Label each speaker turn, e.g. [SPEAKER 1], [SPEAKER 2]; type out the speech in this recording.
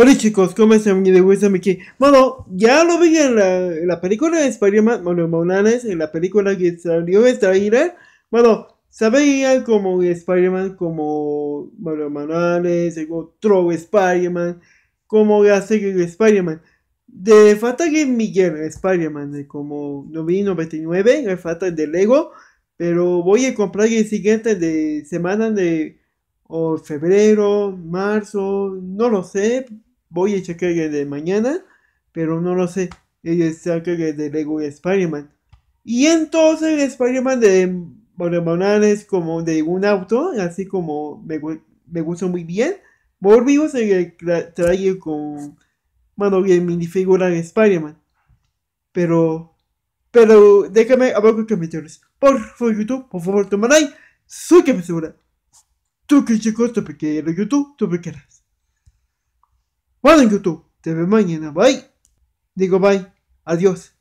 [SPEAKER 1] Hola chicos, ¿cómo están? Mi de Bueno, ya lo vi en la, película de Spider-Man, bueno, Manales, en la película que salió esta ira. Bueno, sabía como Spider-Man, como Mario el otro Spider-Man, como hace Spider-Man. De falta que Miguel, Spider-Man, de como 99, falta de Lego, pero voy a comprar el siguiente de semana de o febrero, marzo, no lo sé, voy a echar el de mañana, pero no lo sé. Ella saca que de Lego Spider-Man. Y entonces el Spider-Man de es como de un auto, así como me, me gusta muy bien. Morbius se trae con, mano bien minifigura de Spider-Man. Pero, pero déjame abajo me comentarios. Por favor, YouTube, por favor, toma like. Soy que me segura. Tú que chicos, tú pequeño YouTube, tú quieras bueno, YouTube. Te veo mañana. Bye. Digo bye. Adiós.